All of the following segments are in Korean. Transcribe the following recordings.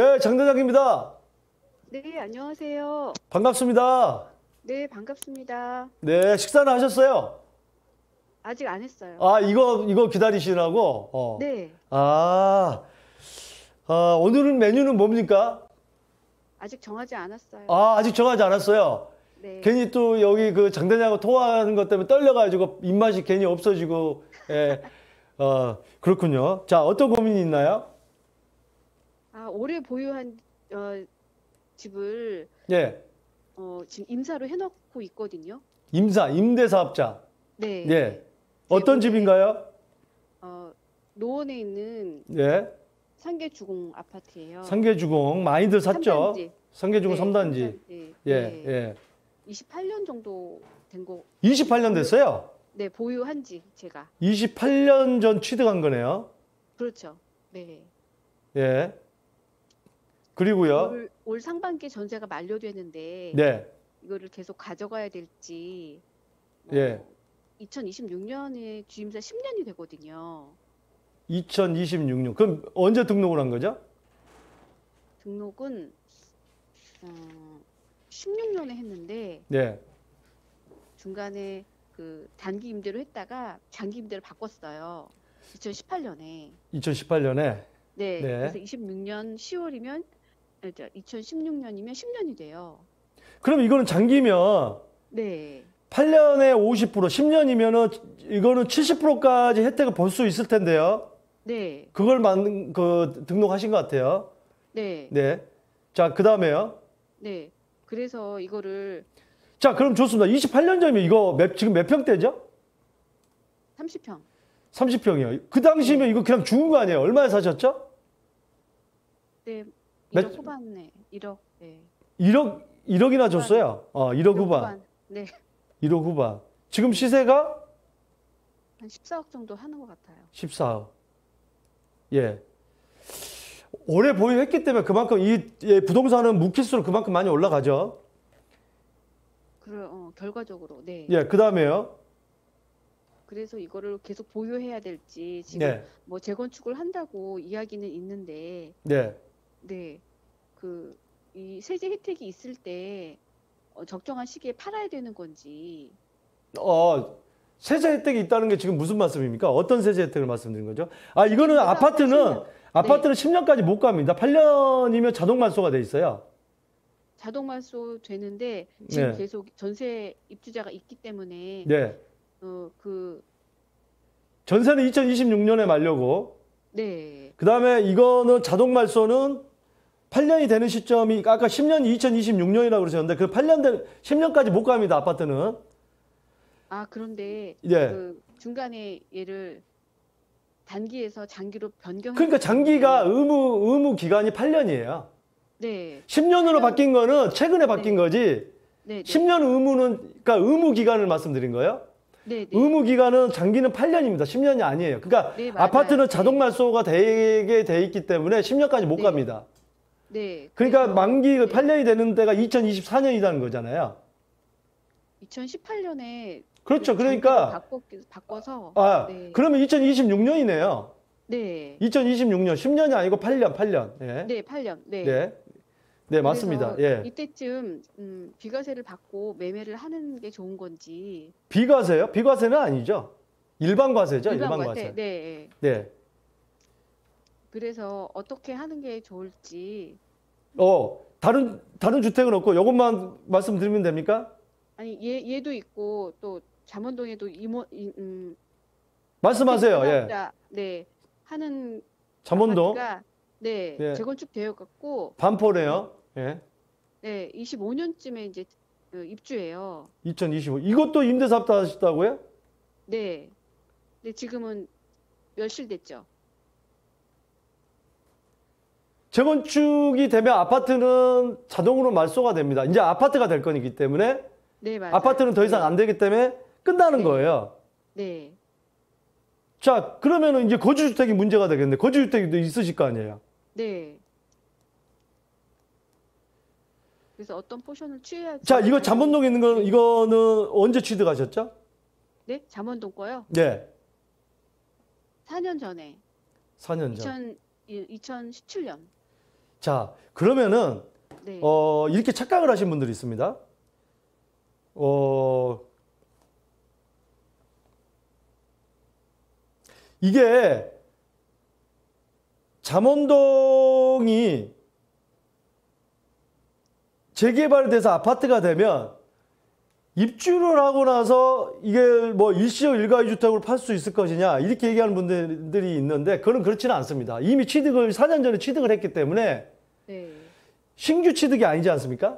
네, 장대장입니다. 네, 안녕하세요. 반갑습니다. 네, 반갑습니다. 네, 식사는 하셨어요? 아직 안 했어요. 아, 이거 이거 기다리시라고? 어. 네. 아, 아, 오늘은 메뉴는 뭡니까? 아직 정하지 않았어요. 아, 아직 정하지 않았어요. 네. 괜히 또 여기 그 장대장하고 통화하는 것 때문에 떨려가지고 입맛이 괜히 없어지고, 예. 어, 그렇군요. 자, 어떤 고민이 있나요? 아, 오래 보유한 어, 집을 예. 어, 지금 임사로 해놓고 있거든요. 임사, 임대사업자. 네. 예. 네, 어떤 집인가요? 어, 노원에 있는 예. 상계주공 아파트예요. 상계주공 많이들 샀죠. 3단지. 상계주공 네, 3단지. 3단지. 예, 네. 예. 28년 정도 된 거. 28년 됐어요? 네, 보유한 지 제가. 28년 전 취득한 거네요. 그렇죠. 네. 예. 그리고요. 올, 올 상반기 전세가 만료되는데 네. 이거를 계속 가져가야 될지 뭐 예. 2026년에 주임사 10년이 되거든요. 2026년. 그럼 언제 등록을 한 거죠? 등록은 어, 16년에 했는데 네. 중간에 그 단기 임대로 했다가 장기 임대로 바꿨어요. 2018년에. 2018년에. 네. 네. 그래서 26년 10월이면 2016년이면 10년이 돼요. 그럼 이거는 장기면 네. 8년에 50%, 1 0년이면 이거는 70%까지 혜택을 볼 수 있을 텐데요. 네. 그걸 만 그 등록하신 것 같아요. 네. 네. 자, 그다음에요. 네. 그래서 이거를 자, 그럼 좋습니다. 28년 전이면 이거 몇, 지금 몇 평대죠? 30평. 30평이요. 그 당시면 네. 이거 그냥 죽은 거 아니에요? 얼마에 사셨죠? 네, 1억 후반에 1억. 네. 1억 1억이나 줬어요. 어, 1억, 1억 후반. 후반. 네. 1억 후반. 지금 시세가 한 14억 정도 하는 것 같아요. 14억. 예. 올해 보유했기 때문에 그만큼 이 예, 부동산은 묵키수로 그만큼 많이 올라가죠. 그래, 어, 결과적으로 네. 예, 그 다음에요. 그래서 이거를 계속 보유해야 될지 지금 네. 뭐 재건축을 한다고 이야기는 있는데 네. 네. 그, 이 세제 혜택이 있을 때 어, 적정한 시기에 팔아야 되는 건지. 어, 세제 혜택이 있다는 게 지금 무슨 말씀입니까? 어떤 세제 혜택을 말씀드린 거죠? 아, 이거는 그러니까 아파트는, 아파트는 10년까지 못 갑니다. 8년이면 자동 만소가 돼 있어요. 자동 말소 되는데 지금 네. 계속 전세 입주자가 있기 때문에 네. 어, 그 전세는 2026년에 말려고. 네. 그다음에 이거는 자동 말소는 8년이 되는 시점이 아까 10년 2026년이라고 그러셨는데 그 8년 된 10년까지 못 갑니다 아파트는. 아 그런데 예. 그 중간에 얘를 단기에서 장기로 변경. 그러니까 장기가 의무 의무 기간이 8년이에요. 네. 10년으로 8년... 바뀐 거는 최근에 네. 바뀐 네. 거지. 네, 네. 10년 의무는 그러니까 의무 기간을 말씀드린 거예요. 네, 네. 의무 기간은 장기는 8년입니다. 10년이 아니에요. 그러니까 네, 아파트는 자동 말소가 네. 되게 돼 있기 때문에 10년까지 못 갑니다. 네. 그러니까 만기 그 네. 8년이 되는 때가 2024년이라는 거잖아요. 2018년에 그렇죠. 그 그러니까 바꿔, 서 아, 네. 그러면 2026년이네요. 네. 2026년 10년이 아니고 8년, 8년. 예. 네, 8년. 네. 네. 네 맞습니다. 예. 이때쯤 음, 비과세를 받고 매매를 하는 게 좋은 건지. 비과세요? 비과세는 아니죠. 일반 과세죠. 일반, 일반 과세. 과세. 네. 예. 네. 그래서 어떻게 하는 게 좋을지. 어, 다른 다른 주택은 없고 이것만 말씀드리면 됩니까? 아니, 얘 얘도 있고 또 잠원동에도 이모 이, 음 말씀하세요. 예. 네. 하는 잠원동 네, 예. 재건축 되어 갖고 반포네요. 음. 예. 네, 25년쯤에 이제 그 입주해요. 2025. 이것도 임대사업다 하셨다고요? 네. 근 지금은 멸실됐죠. 재건축이 되면 아파트는 자동으로 말소가 됩니다. 이제 아파트가 될 건이기 때문에 네, 맞아요. 아파트는 더 이상 안 되기 때문에 끝나는 네. 거예요. 네. 자, 그러면은 이제 거주주택이 문제가 되겠는데 거주주택도 있으실 거 아니에요? 네. 그래서 어떤 포션을 취해야지. 자, 이거 잠원동에 있는 건 네. 이거는 언제 취득하셨죠? 네, 잠원동 거요. 네. 4년 전에. 4년 전. 2000, 2017년. 자, 그러면은 네. 어, 이렇게 착각을 하신 분들이 있습니다. 어, 이게 잠원동이 재개발돼서 아파트가 되면 입주를 하고 나서 이게 뭐 일시적 일가구 주택으로 팔 수 있을 것이냐 이렇게 얘기하는 분들이 있는데 그건 그렇지는 않습니다. 이미 취득을 4년 전에 취득을 했기 때문에 네. 신규 취득이 아니지 않습니까?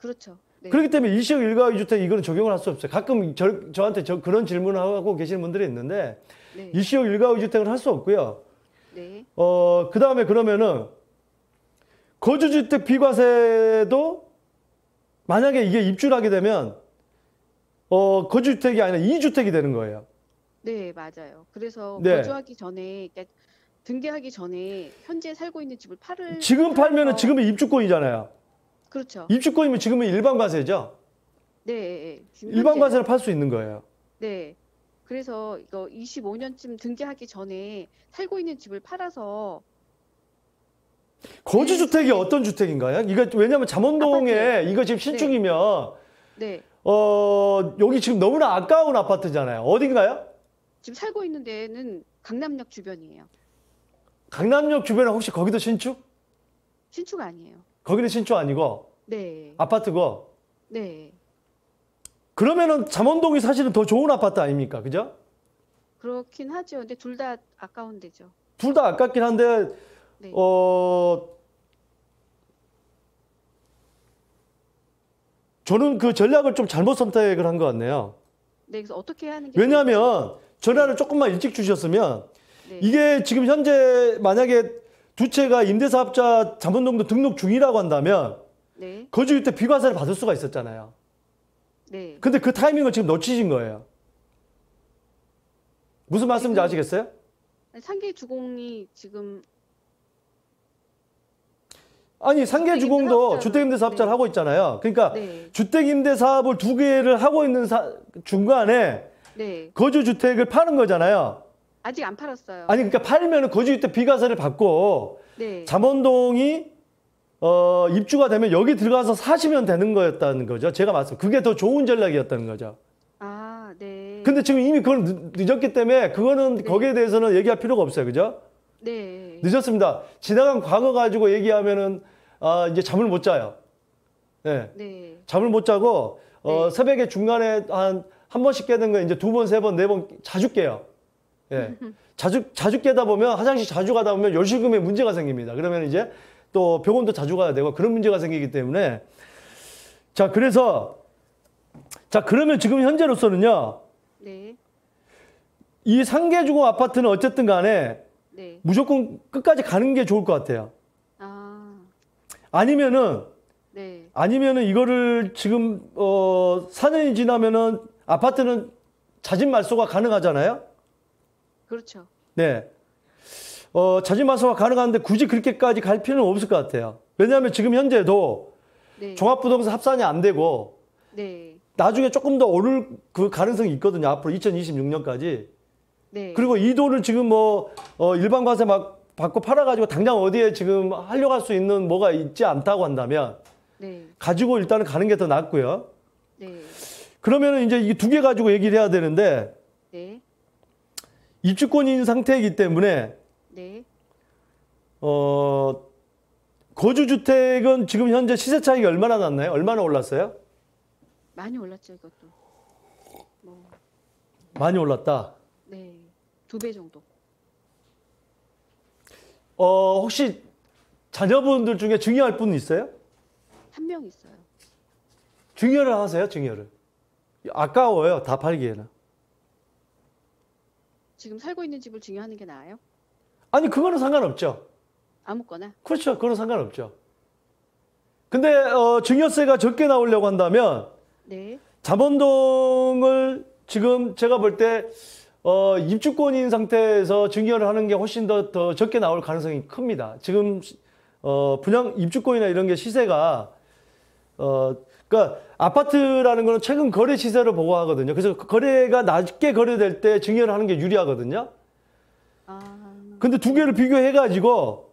그렇죠. 네. 그렇기 때문에 일시적 일가구 주택 이거는 적용을 할 수 없어요. 가끔 저, 저한테 저, 그런 질문을 하고 계시는 분들이 있는데 네. 일시적 일가구 주택을할 수 없고요. 네. 어, 그 다음에 그러면은 거주주택 비과세도 만약에 이게 입주를 하게 되면 어 거주주택이 아니라 이주택이 되는 거예요. 네, 맞아요. 그래서 네. 거주하기 전에 그러니까 등기하기 전에 현재 살고 있는 집을 팔을 지금 팔면은 어. 지금은 입주권이잖아요. 그렇죠. 입주권이면 지금은 일반 과세죠. 네. 예, 예. 일반 과세를 팔 수 있는 거예요. 네. 그래서 이거 25년쯤 등기하기 전에 살고 있는 집을 팔아서 거주 주택이 네. 어떤 주택인가요? 이거 왜냐면 잠원동에 이거 지금 신축이면 네. 어, 여기 지금 너무나 아까운 아파트잖아요. 어딘가요? 지금 살고 있는 데는 강남역 주변이에요. 강남역 주변에 혹시 거기도 신축? 신축 아니에요. 거기는 신축 아니고 네. 아파트고. 네. 그러면은 잠원동이 사실은 더 좋은 아파트 아닙니까? 그죠? 그렇긴 하죠. 근데 둘 다 아까운 데죠. 둘 다 아깝긴 한데 네. 어 저는 그 전략을 좀 잘못 선택을 한 것 같네요. 네, 그래서 어떻게 하는 게 왜냐하면 전화를 조금만 일찍 주셨으면 네. 이게 지금 현재 만약에 두 채가 임대사업자 잠원동도 등록 중이라고 한다면 네. 거주일 때 비과세를 받을 수가 있었잖아요. 네. 근데 그 타이밍을 지금 놓치신 거예요. 무슨 말씀인지 지금, 아시겠어요? 상계 주공이 지금 아니 상계주공도 주택임대사업자를 네. 하고 있잖아요. 그러니까 네. 주택임대사업을 두 개를 하고 있는 사, 중간에 네. 거주주택을 파는 거잖아요. 아직 안 팔았어요. 아니 그러니까 팔면 은 거주주택 비과세를 받고 네. 잠원동이 어, 입주가 되면 여기 들어가서 사시면 되는 거였다는 거죠. 제가 말씀 그게 더 좋은 전략이었다는 거죠. 아 네. 근데 지금 이미 그걸 늦, 었기 때문에 그거는 네. 거기에 대해서는 얘기할 필요가 없어요. 그죠? 네. 늦었습니다. 지나간 과거 가지고 얘기하면은 아, 이제 잠을 못 자요. 네. 네. 잠을 못 자고 어, 네. 새벽에 중간에 한 한 번씩 깨는 거 이제 두 번, 세 번, 네 번 자주 깨요. 예. 자주 자주 깨다 보면 화장실 자주 가다 보면 열실금에 문제가 생깁니다. 그러면 이제 또 병원도 자주 가야 되고 그런 문제가 생기기 때문에 자, 그래서 자, 그러면 지금 현재로서는요. 네. 이 상계주공 아파트는 어쨌든 간에 네. 무조건 끝까지 가는 게 좋을 것 같아요. 아. 아니면은 네. 아니면은 이거를 지금 어 4년이 지나면은 아파트는 자진 말소가 가능하잖아요. 그렇죠. 네. 어 자진 말소가 가능한데 굳이 그렇게까지 갈 필요는 없을 것 같아요. 왜냐하면 지금 현재도 네. 종합부동산 합산이 안 되고 네. 나중에 조금 더 오를 그 가능성이 있거든요. 앞으로 2026년까지. 네. 그리고 이 돈을 지금 뭐 어, 일반 과세 막 받고 팔아가지고 당장 어디에 지금 하려고 할 수 있는 뭐가 있지 않다고 한다면 네. 가지고 일단은 가는 게 더 낫고요. 네. 그러면 이제 이두개 가지고 얘기를 해야 되는데 네. 입주권인 상태이기 때문에 네. 어, 거주주택은 지금 현재 시세 차익이 얼마나 났나요? 얼마나 올랐어요? 많이 올랐죠 이것도. 뭐. 많이 올랐다. 네, 두 배 정도. 어, 혹시 자녀분들 중에 증여할 분 있어요? 한 명 있어요. 증여를 하세요, 증여를. 아까워요, 다 팔기에는. 지금 살고 있는 집을 증여하는 게 나아요? 아니, 그거는 상관없죠. 아무거나? 그렇죠, 그거는 상관없죠. 근데 어, 증여세가 적게 나오려고 한다면 네. 잠원동을 지금 제가 볼때 어, 입주권인 상태에서 증여를 하는 게 훨씬 더, 더 적게 나올 가능성이 큽니다. 지금 어, 분양 입주권이나 이런 게 시세가 어, 그니까 아파트라는 거는 최근 거래 시세를 보고하거든요. 그래서 거래가 낮게 거래될 때 증여를 하는 게 유리하거든요. 아. 근데 두 개를 비교해가지고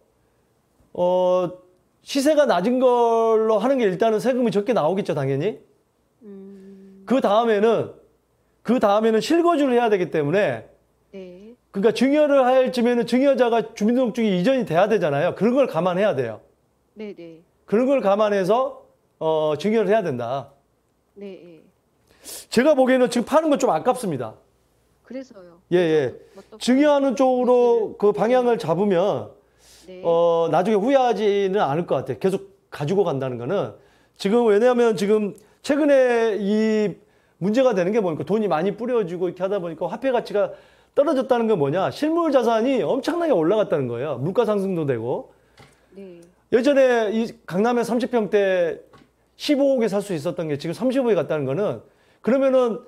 어, 시세가 낮은 걸로 하는 게 일단은 세금이 적게 나오겠죠, 당연히. 음. 그 다음에는 그 다음에는 실거주를 해야 되기 때문에 네. 그러니까 증여를 할 쯤에는 증여자가 주민등록증이 이전이 돼야 되잖아요. 그런 걸 감안해야 돼요. 네, 네. 그런 걸 감안해서 어, 증여를 해야 된다. 네. 네. 제가 보기에는 지금 파는 건 좀 아깝습니다. 그래서요. 예, 예. 증여하는 쪽으로 그 방향을 네. 잡으면 네. 어, 나중에 후회하지는 않을 것 같아요. 계속 가지고 간다는 거는 지금 왜냐하면 지금 최근에 이 문제가 되는 게뭐니까 돈이 많이 뿌려지고 이렇게 하다 보니까 화폐 가치가 떨어졌다는 건 뭐냐? 실물 자산이 엄청나게 올라갔다는 거예요. 물가 상승도 되고. 네. 예전에 이 강남에 30평대 15억에 살 수 있었던 게 지금 30억에 갔다는 거는 그러면은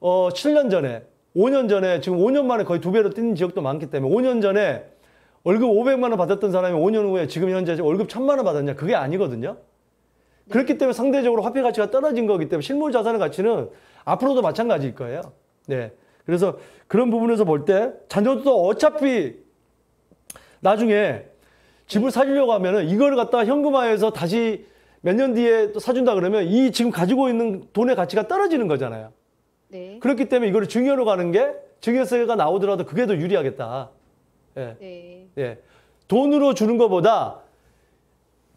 어 7년 전에 5년 전에 지금 5년 만에 거의 두 배로 뛰는 지역도 많기 때문에 5년 전에 월급 500만 원 받았던 사람이 5년 후에 지금 현재 월급 1000만 원 받았냐? 그게 아니거든요. 네. 그렇기 때문에 상대적으로 화폐 가치가 떨어진 거기 때문에 실물 자산의 가치는 앞으로도 마찬가지일 거예요. 네. 그래서 그런 부분에서 볼때 잔존도 어차피 나중에 집을 사주려고 하면은 이걸 갖다가 현금화해서 다시 몇 년 뒤에 또 사준다 그러면 이 지금 가지고 있는 돈의 가치가 떨어지는 거잖아요. 네. 그렇기 때문에 이거 증여로 가는 게 증여세가 나오더라도 그게 더 유리하겠다. 예. 네. 예. 돈으로 주는 것보다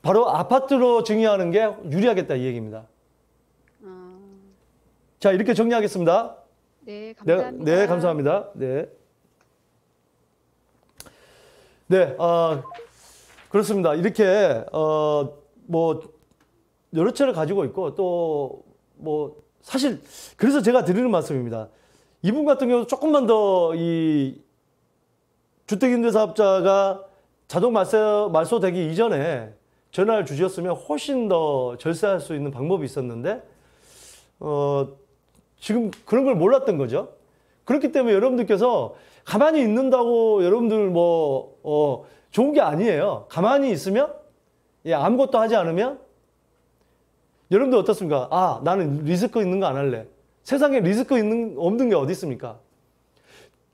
바로 아파트로 증여하는 게 유리하겠다 이 얘기입니다. 아... 자 이렇게 정리하겠습니다. 네, 네 감사합니다. 네, 네 감사합니다. 네. 네, 어, 그렇습니다. 이렇게 어, 뭐 여러 채를 가지고 있고 또 뭐 사실 그래서 제가 드리는 말씀입니다. 이분 같은 경우 조금만 더 이 주택임대사업자가 자동 말소, 말소되기 이전에 전화를 주셨으면 훨씬 더 절세할 수 있는 방법이 있었는데 어, 지금 그런 걸 몰랐던 거죠. 그렇기 때문에 여러분들께서 가만히 있는다고 여러분들 뭐 어, 좋은 게 아니에요. 가만히 있으면 예, 아무것도 하지 않으면 여러분들 어떻습니까? 아 나는 리스크 있는 거 안 할래. 세상에 리스크 있는 없는 게 어디 있습니까?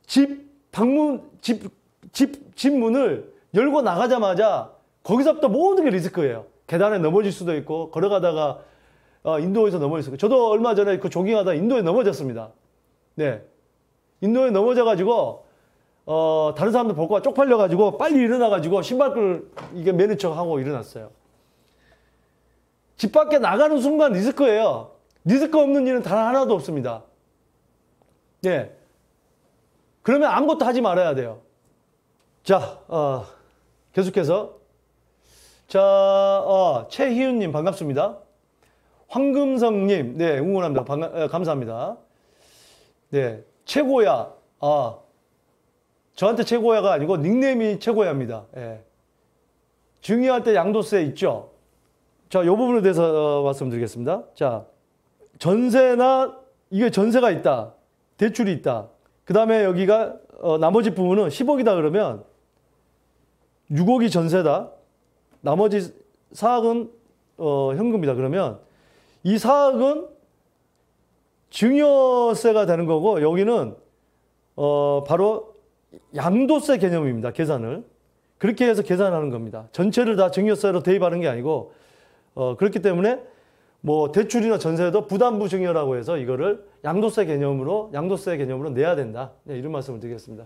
집 방문 집 집, 집 문을 열고 나가자마자 거기서부터 모든 게 리스크예요. 계단에 넘어질 수도 있고 걸어가다가 어, 인도에서 넘어졌어요 저도 얼마 전에 그 조깅하다 인도에 넘어졌습니다. 네, 인도에 넘어져가지고 어, 다른 사람들 볼까 쪽팔려가지고 빨리 일어나가지고 신발끈 이게 매는 척하고 일어났어요. 집 밖에 나가는 순간 리스크예요. 리스크 없는 일은 단 하나도 없습니다. 네. 그러면 아무것도 하지 말아야 돼요. 자, 어, 계속해서 자, 어, 최희윤님 반갑습니다. 황금성님, 네, 응원합니다. 반가, 감사합니다. 네, 최고야. 아, 저한테 최고야가 아니고 닉네임이 최고야입니다. 예. 중요할 때 양도세 있죠? 자, 요 부분에 대해서 어, 말씀드리겠습니다. 자, 전세나, 이게 전세가 있다. 대출이 있다. 그 다음에 여기가, 어, 나머지 부분은 10억이다 그러면 6억이 전세다. 나머지 4억은 어, 현금이다. 그러면 이 4억은 증여세가 되는 거고 여기는 어, 바로 양도세 개념입니다. 계산을. 그렇게 해서 계산하는 겁니다. 전체를 다 증여세로 대입하는 게 아니고 어, 그렇기 때문에 뭐 대출이나 전세도 부담부 증여라고 해서 이거를 양도세 개념으로 양도세 개념으로 내야 된다. 네, 이런 말씀을 드리겠습니다.